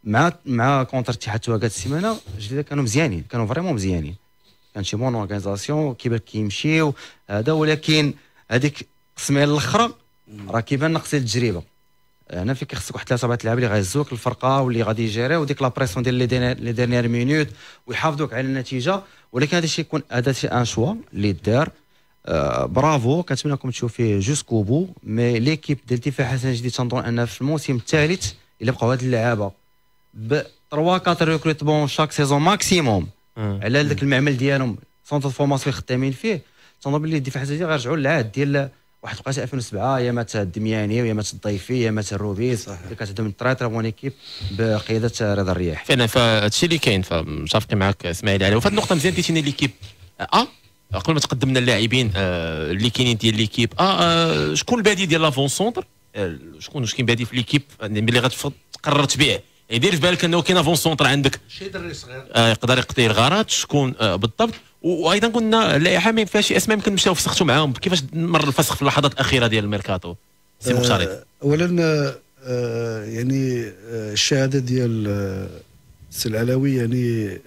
مع مع كونتر اتحاد تواكا السيمانه الجديده كانوا مزيانين كانوا فريمون مزيانين كان شي مون اورغانيزاسيون كيبان كيمشيو هذا ولكن هذيك القسميه الاخرى راه كيبان ناقص التجربه هنا فين كيخصك واحد ثلاثه اربعه اللعابه اللي غيهزوك الفرقه واللي غادي يجيريو وديك لابريسيون ديال لي ديرنيير مينوت ويحافظوك على النتيجه ولكن هذا الشيء يكون هذا شي ان شوا اللي دار آه برافو كنتمنى لكم تشوفوا فيه جوسكو بو مي ليكيب ديال الدفاع حسن جديد تنظن ان في الموسم الثالث الا بقاو هاد اللعابه ب 3 4 ريكروتمون شاك سيزون ماكسيموم على ذاك المعمل ديالهم سونتر فورماسيون خدامين فيه تنظن بلي الدفاع التحتي غيرجعوا للعهد ديال واحد الوقيته 2007 يا مات الدمياني ويا مات الضيفي يا مات الروبيس اللي كانت كتعدهم الطريطره بون ايكيب بقياده رضا الرياح فعلا فهادشي اللي كاين فمتفقين معك اسماعيل عليه وفي النقطه مزيان ديتينا ليكيب آه،, اه قبل ما تقدمنا اللاعبين آه، اللي كاينين ديال ليكيب آه, آه شكون البادي ديال لافون سونتر آه، شكون شكون واش كاين بادي في ليكيب اللي غتقرر تبيع يدير في بالك انه كاين افون سونتر عندك شي دري صغير آه يقدر يقضي الغرات شكون آه بالضبط وايضا قلنا اللائحه ما فيها شي اسماء يمكن مشاو فسختوا معاهم كيفاش مر الفسخ في اللحظات الاخيره ديال الميركاتو سي مختاري آه، اولا آه يعني آه، الشهاده ديال آه، السي العلوي يعني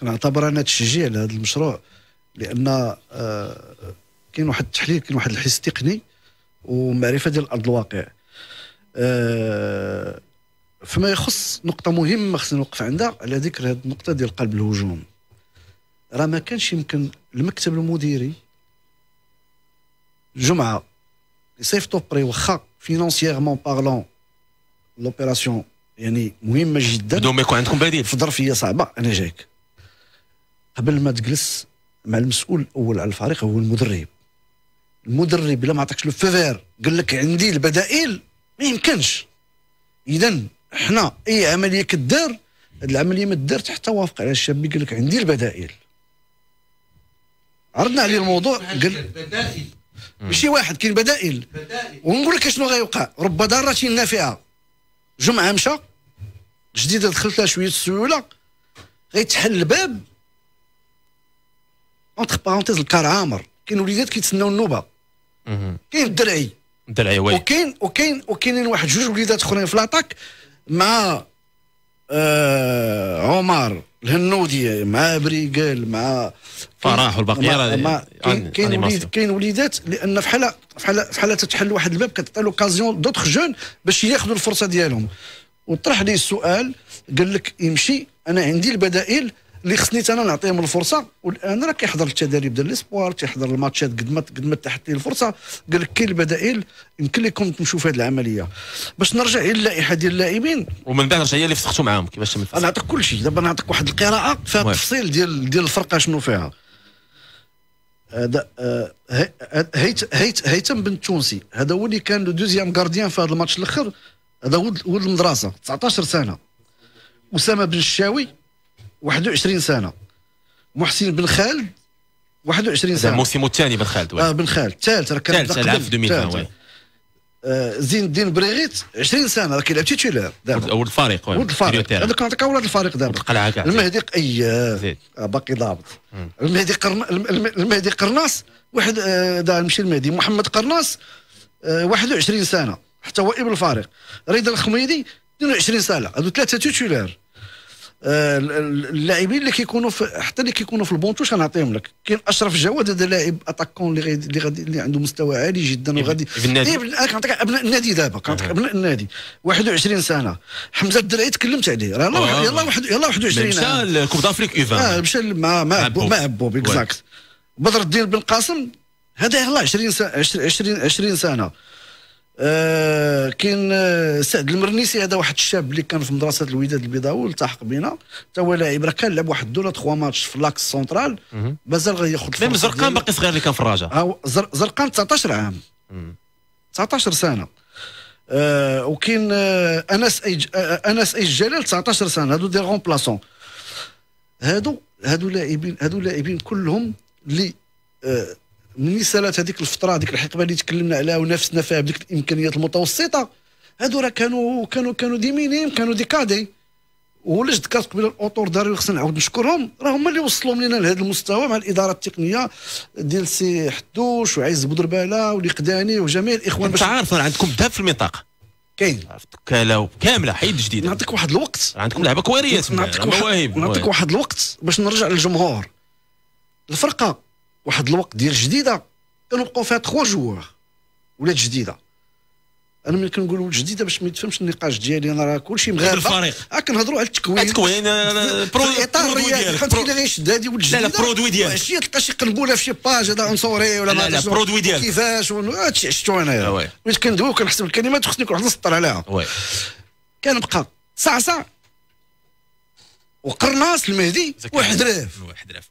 كنعتبر انا تشجيع لهذا المشروع لان كاين واحد التحليل كاين واحد الحس تقني ومعرفه ديال ارض الواقع فيما يخص نقطة مهمة خصني نوقف عندها على ذكر هذه النقطة ديال قلب الهجوم راه ما كانش يمكن المكتب المديري جمعة يصيفطو بري واخا فينونسييرمون بارلون لوبيراسيون يعني مهمة جدا بدون ما يكون عندكم بديل في ظرفية صعبة أنا جايك قبل ما تجلس مع المسؤول الأول على الفريق هو المدرب المدرب الا ما عطاكش لو فيفير قال لك عندي البدائل ما يمكنش اذا حنا اي عمليه كدار العمليه ما دارت حتى وافق على الشاب اللي قال لك عندي البدائل عرضنا عليه الموضوع قال بدائل ماشي واحد كاين بدائل بدائل ونقول لك شنو غيوقع رب ضاره نافعه جمعه مشى جديده دخلت لها شويه السيوله غيتحل الباب اونتر بارونتيز الكار عامر كاين وليدات كيتسناو النوبه كاين الدرعي الدرعي وي وكاين وكاين وكاينين واحد جوج وليدات اخرين في لاطاك مع آه عمر الهنودي مع بريكال مع فراح والبقيه مع كاين وليد كاين وليدات لان حاله في حاله تتحل واحد الباب كتعطي لوكازيون دوتر جون باش ياخذوا الفرصه ديالهم وطرح لي السؤال قال لك يمشي انا عندي البدائل اللي خصني انا نعطيهم الفرصه والان راه كيحضر التدريب ديال الاسبوار تيحضر الماتشات قد ما قد ما تحت الفرصه قال لك كاين البدائل يمكن لكم تمشوا في هذه العمليه باش نرجع الى اللائحه ديال اللاعبين ومن بعد رجع هي اللي فتحتوا معاهم كيفاش تم انا نعطيك كل شيء دابا نعطيك واحد القراءه فيها التفصيل ديال ديال الفرقه شنو فيها هذا آه، هيت هيت هيثم بن تونسي هذا هو اللي كان لو دوزيام غارديان في هذا الماتش الاخر هذا ولد المدرسه 19 سنه اسامه بن الشاوي 21 سنه محسن بن خالد 21 سنه الموسم الثاني بن خالد اه بن خالد الثالث راه كان الثالث العام في 2020 آه، زين الدين بريغيت 20 سنه راه كيلعب تيتولير ولد الفريق ولد الفريق هذا كنعطيك ولد الفريق دابا القلعه كاع المهدي اي آه، باقي ضابط المهدي قرن... المهدي قرناص واحد آه مشي المهدي محمد قرناص 21 آه، سنه حتى هو ابن الفريق رضا الخميدي 22 سنه هادو ثلاثه تيتولير آه، اللاعبين اللي كيكونوا حتى اللي كيكونوا في البونتوش غنعطيهم لك كاين اشرف جواد هذا لاعب اتاكون اللي غادي اللي, اللي عنده مستوى عالي جدا وغادي النادي انا كنعطيك ابناء النادي دابا كنعطيك ابناء النادي 21 سنه حمزه الدرعي تكلمت عليه راه يلاه يلاه 21 سنه مشى لكوب دافريك ايفان اه مشى مع مع مع بوب اكزاكت بدر الدين بن قاسم هذا يلاه 20 سنه 20 20 سنه آه، كاين آه، سعد المرنيسي هذا واحد الشاب اللي كان في مدرسه الوداد البيضاوي التحق بنا حتى هو لاعب راه كان لعب واحد دولا تخوا ماتش في لاكس سونترال مازال غياخذ ميم زرقان باقي صغير اللي كان في الرجاء آه، زرقان 19 عام 19 سنه آه وكاين انس ايج آه انس ايج جلال 19 سنه هادو دي رومبلاسون هادو هادو لاعبين هادو لاعبين كلهم اللي آه ملي سالات هذيك الفتره هذيك الحقبه اللي تكلمنا عليها ونافسنا فيها بديك الامكانيات المتوسطه هادو راه كانوا كانوا كانوا دي مينيم كانوا دي كادي ولاش ذكرت قبل الاطور داري خصنا نعاود نشكرهم راه هما اللي وصلوا لنا لهذا المستوى مع الاداره التقنيه ديال سي حدوش وعز بودرباله والقداني وجميع الاخوان باش عارف عندكم الذهب في المنطقه كاين كالاو كامله حيد جديده نعطيك واحد الوقت عندكم لعبه كوارث نعطيك نعطيك واحد الوقت باش نرجع للجمهور الفرقه واحد الوقت ديال جديده كنبقاو فيها تخوا جوار ولات جديده انا ملي كنقول ولات جديده باش ما يتفهمش النقاش ديالي انا راه كلشي مغاربه الفريق اه كنهضروا على التكوين التكوين آه، آه، برو ديالك الرياضي حيت اللي غيشد هذه ولات جديده لا لا برودوي ديالك شي تلقى شي قنبوله في شي باج هذا عنصري ولا لا لا برودوي ديالك كيفاش هادشي آه، عشتو انايا ملي كندوي وكنحسب الكلمات خصني نكون واحد السطر عليها كنبقى صعصع وقرناص المهدي وحدراف وحدراف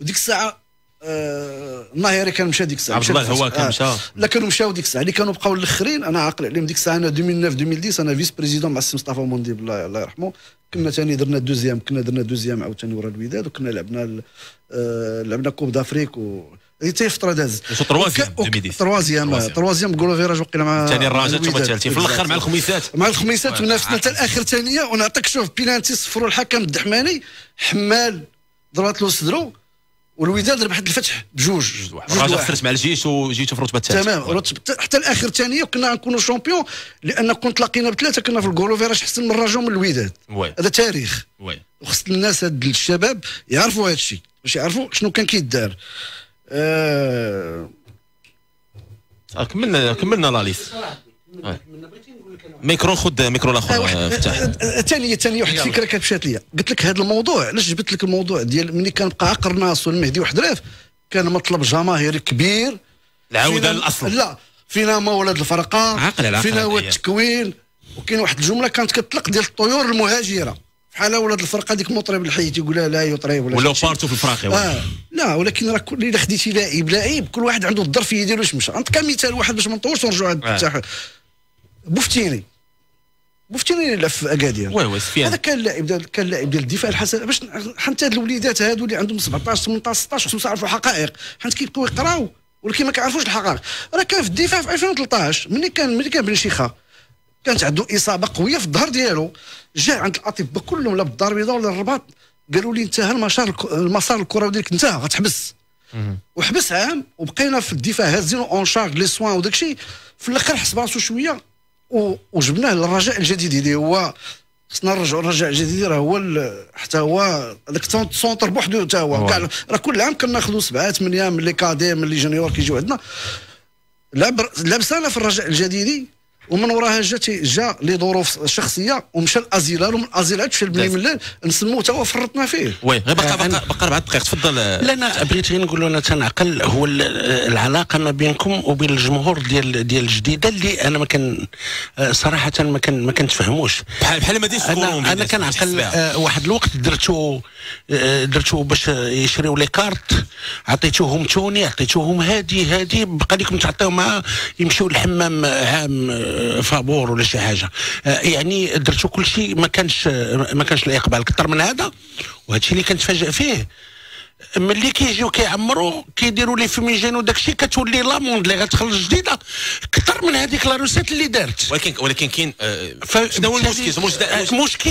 وديك الساعه آه، النهيري كان مشى ديك الساعه عبد الله هو كان مشى آه، لا كانوا مشاو ديك الساعه اللي يعني كانوا بقاو الاخرين انا عاقل عليهم ديك الساعه انا 2009 2010 انا فيس بريزيدون مع السي مصطفى موندي الله الله يرحمه كنا ثاني درنا دوزيام كنا درنا دوزيام عاوتاني ورا الوداد وكنا لعبنا آه، لعبنا كوب دافريك و حتى فتره دازت تروازيام تروازيام تروازيام قولوا فيراج وقيلا مع ثاني الرجاء ثم الثالثين في الاخر مع الخميسات مع الخميسات منافسنا حتى الاخر ثانيه ونعطيك شوف بينالتي صفروا الحكم الدحماني حمال ضربات له صدرو والوداد ربحت الفتح بجوج جوج واحد خسرت مع الجيش وجيتو في رتبه الثالثه تمام رتبه حتى الاخر ثانيه وكنا غنكونوا شامبيون لان كون تلاقينا بثلاثه كنا في الجول فيراش حسن من الرجاء ومن الوداد هذا تاريخ وخص الناس هاد الشباب يعرفوا هذا الشيء باش يعرفوا شنو كان كيدار آه... آه، كملنا كملنا لا ليست ميكرو خد ميكرو الاخر افتح تالية ثانيه واحد اه، اه، الفكره كانت مشات ليا قلت لك هذا الموضوع علاش جبت لك الموضوع ديال ملي كان بقى قرناص ناصر والمهدي وحدراف كان مطلب جماهيري كبير العوده للاصل لا فينا مولد الفرقه عقل العقل فينا هو التكوين وكاين واحد الجمله كانت كتطلق ديال الطيور المهاجره بحال ولاد الفرقه ديك مطرب الحي تيقولها لا يطرب ولا ولا بارتو في الفراقي آه لا ولكن راه كل الا خديتي لاعب لاعب كل واحد عنده الظرفيه ديالو باش مشى نعطيك مثال واحد باش ما نطولش ونرجعوا عند آه. بوفتيني بوفتيني اللي لعب في اكادير وي وي سفيان هذا كان لاعب كان لاعب ديال الدفاع الحسن باش حتى هاد الوليدات هادو اللي عندهم 17 18 16 خصهم يعرفوا حقائق حيت كيبقاو يقراو ولكن ما كيعرفوش الحقائق راه كان في الدفاع في 2013 ملي كان ملي كان بن شيخه كانت عنده اصابه قويه في الظهر ديالو جاء عند الاطباء كلهم لا بالدار البيضاء ولا الرباط قالوا لي انتهى المسار المسار الكروي ديالك انتهى غتحبس وحبس عام وبقينا في الدفاع هازين اون شارج لي سوان وداك الشيء في الاخر حس براسو شويه وجبناه للرجاء الجديد اللي هو خصنا نرجعوا الرجاء الجديد راه هو حتى هو هذاك سونتر بوحدو حتى هو كاع راه كل عام كناخذوا سبعه ثمانيه من لي كادي من لي جونيور كيجيو عندنا لعب لعب سنه في الرجاء الجديدي ومن وراها جات جا لظروف شخصيه ومشى الازيلال ومن الازيلال تفشل لبني ملال نسموه تا فرطنا فيه وي غير بقى آه، بقى, بقى اربع دقائق تفضل لا انا بغيت غير نقول انا تنعقل هو العلاقه ما بينكم وبين الجمهور ديال ديال الجديده اللي انا ما كان آه، صراحه ما كان ما كنتفهموش بحال بحال ما ديش انا, أنا كنعقل آه، واحد الوقت درتو درتو باش يشريو لي كارت عطيتوهم توني عطيتوهم هادي هادي بقى لكم تعطيو مع يمشيو للحمام عام فابور ولا شي حاجه آه، يعني درتو كل شيء ما كانش ما كانش الاقبال اكثر من هذا وهذا الشيء اللي كنتفاجئ فيه ملي كيجيو كيعمروا كيديروا لي فيميجين وداك الشيء كتولي لاموند اللي غتخرج جديده اكثر من هذيك لا روسيت اللي دارت ولكن ولكن كاين آه، شنو هو المشكل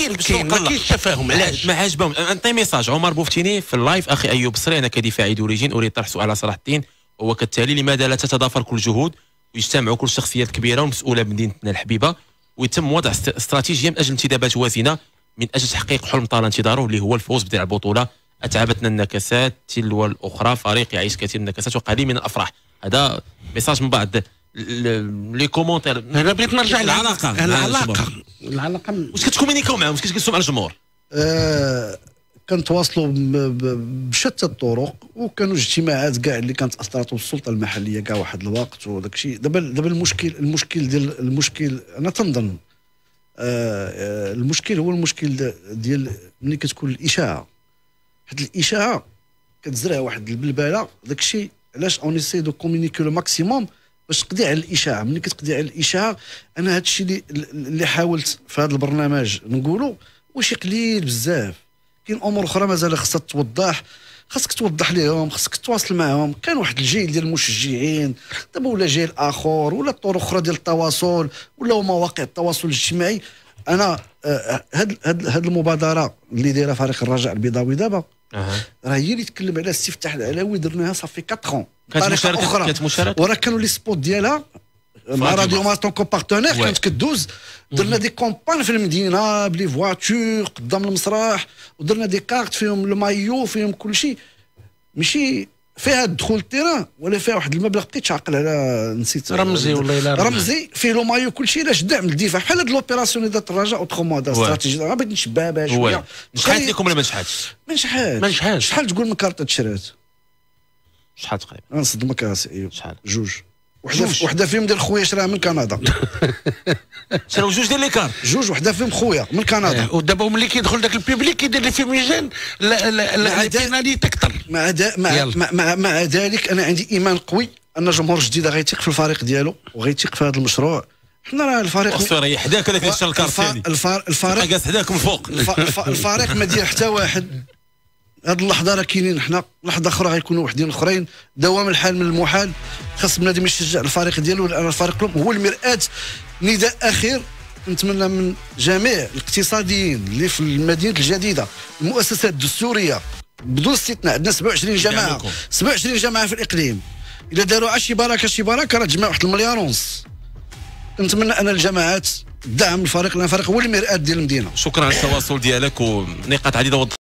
آه، مشكل ما كاينش تفاهم علاش ما عجبهم نعطي ميساج عمر بوفتيني في اللايف اخي ايوب صري انا كدفاعي دوريجين اريد طرح سؤال على صلاح الدين وكالتالي لماذا لا تتضافر كل جهود ويجتمعوا كل الشخصيات الكبيره والمسؤوله بمدينتنا الحبيبه ويتم وضع استراتيجيه من اجل انتدابات وازنه من اجل تحقيق حلم طال انتظاره اللي هو الفوز بدرع البطوله اتعبتنا النكسات تلو الاخرى فريق يعيش كثير من النكسات وقليل من الافراح هذا ميساج من بعد لي كومونتير انا بغيت نرجع للعلاقه العلاقه العلاقه واش كتكومينيكاو معاهم واش كتجلسوا مع الجمهور أه، كنتواصلوا بشتى الطرق وكانوا اجتماعات كاع اللي كانت اثرت السلطه المحليه كاع واحد الوقت وداك الشيء دابا دابا المشكل المشكل ديال المشكل انا تنظن آه, آه، المشكل هو المشكل ديال ملي كتكون الاشاعه حيت الاشاعه كتزرع واحد البلبله داك الشيء علاش اون سي دو كومينيكي لو ماكسيموم باش تقضي على الاشاعه ملي كتقضي على الاشاعه انا هذا الشيء اللي حاولت في هذا البرنامج نقولوا وشي قليل بزاف كاين امور اخرى مازال خاصها توضح خاصك توضح لهم خاصك تواصل معهم كان واحد الجيل ديال المشجعين دابا ولا جيل اخر ولا طرق اخرى ديال التواصل ولا مواقع التواصل الاجتماعي انا آه، آه، هاد هاد هاد المبادره اللي دايره فريق الرجاء البيضاوي دابا أه. راه هي اللي تكلم على استفتاح العلوي درناها صافي 4 اون كانت مشاركه كانت مشاركه وراه كانوا لي سبوت ديالها مع راديو مارس كو بارتنير كانت كدوز درنا دي كومبان في المدينه بلي فواتور قدام المسرح ودرنا دي كارت فيهم المايو فيهم كل شيء ماشي فيها الدخول التيران ولا فيها واحد المبلغ بقيت عاقل على نسيت رمزي والله الا رمزي, رمزي فيه لو مايو كل شيء لا دعم من الدفاع بحال هاد لوبيراسيون دات الرجاء اوتخومون هذا استراتيجي راه بغيت نشبها بها شويه شحال لكم ولا ما شحالش؟ ما شحالش شحال تقول من كارطه تشرات شحال تقريبا نصدمك سي ايوب شحال جوج وحده وحده فيهم ديال خويا شراها من كندا شراو جوج ديال ليكار جوج وحده فيهم خويا من كندا إيه، ودابا ملي كيدخل داك البيبليك كيدير لي فيميجين البينالي تكثر مع دا مع, مع, مع, مع ذلك انا عندي ايمان قوي ان الجمهور الجديد غيثيق في الفريق ديالو وغيثيق في هذا المشروع حنا راه الفريق الفريق راه حداك هذاك الشهر الفريق حداكم فوق الفريق ما دير حتى واحد هاد اللحظه راه كاينين حنا لحظه اخرى غيكونوا وحدين اخرين دوام الحال من المحال خاص بنادم يشجع الفريق ديالو لان الفريق لهم هو المراه نداء اخير نتمنى من جميع الاقتصاديين اللي في المدينه الجديده المؤسسات الدستوريه بدون استثناء عندنا 27 جماعه 27 جماعه في الاقليم الا داروا على شي بركه شي بركه راه تجمع واحد المليار ونص نتمنى ان الجماعات دعم الفريق لان الفريق هو المراه ديال المدينه شكرا على التواصل ديالك ونقاط عديده